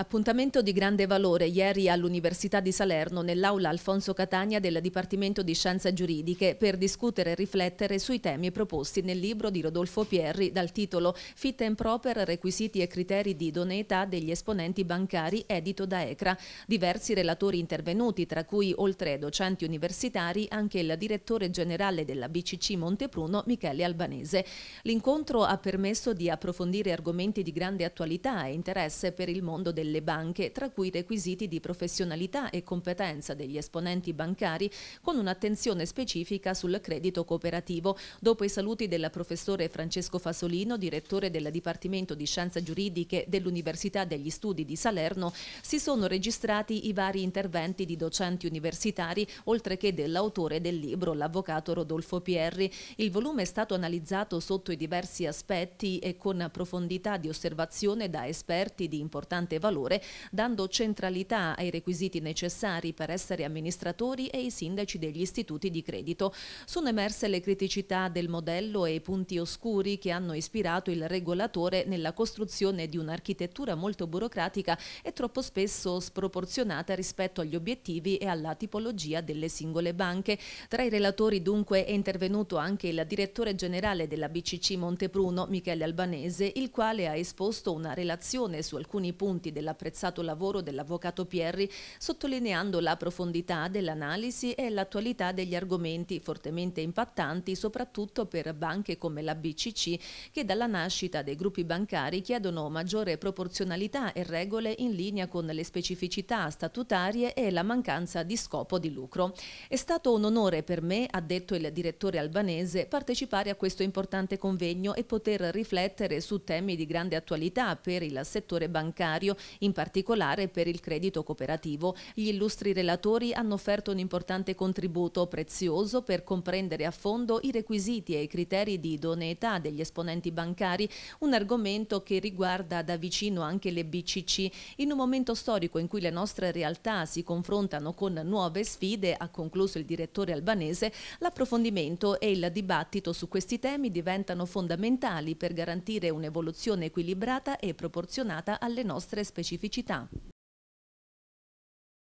Appuntamento di grande valore ieri all'Università di Salerno nell'aula Alfonso Catania del Dipartimento di Scienze Giuridiche per discutere e riflettere sui temi proposti nel libro di Rodolfo Pierri dal titolo Fit and Proper requisiti e criteri di idoneità degli esponenti bancari edito da ECRA. Diversi relatori intervenuti, tra cui oltre docenti universitari anche il direttore generale della BCC Montepruno Michele Albanese. L'incontro ha permesso di approfondire argomenti di grande attualità e interesse per il mondo del delle banche, tra cui requisiti di professionalità e competenza degli esponenti bancari, con un'attenzione specifica sul credito cooperativo. Dopo i saluti del professore Francesco Fasolino, direttore del Dipartimento di Scienze Giuridiche dell'Università degli Studi di Salerno, si sono registrati i vari interventi di docenti universitari, oltre che dell'autore del libro, l'avvocato Rodolfo Pierri. Il volume è stato analizzato sotto i diversi aspetti e con profondità di osservazione da esperti di importante valore valore, dando centralità ai requisiti necessari per essere amministratori e i sindaci degli istituti di credito. Sono emerse le criticità del modello e i punti oscuri che hanno ispirato il regolatore nella costruzione di un'architettura molto burocratica e troppo spesso sproporzionata rispetto agli obiettivi e alla tipologia delle singole banche. Tra i relatori dunque è intervenuto anche il direttore generale della BCC Montepruno, Michele Albanese, il quale ha esposto una relazione su alcuni punti della l'apprezzato lavoro dell'avvocato Pierri, sottolineando la profondità dell'analisi e l'attualità degli argomenti fortemente impattanti soprattutto per banche come la BCC che dalla nascita dei gruppi bancari chiedono maggiore proporzionalità e regole in linea con le specificità statutarie e la mancanza di scopo di lucro. È stato un onore per me, ha detto il direttore albanese, partecipare a questo importante convegno e poter riflettere su temi di grande attualità per il settore bancario in particolare per il credito cooperativo gli illustri relatori hanno offerto un importante contributo prezioso per comprendere a fondo i requisiti e i criteri di idoneità degli esponenti bancari, un argomento che riguarda da vicino anche le BCC. In un momento storico in cui le nostre realtà si confrontano con nuove sfide, ha concluso il direttore albanese, l'approfondimento e il dibattito su questi temi diventano fondamentali per garantire un'evoluzione equilibrata e proporzionata alle nostre esperienze specificità.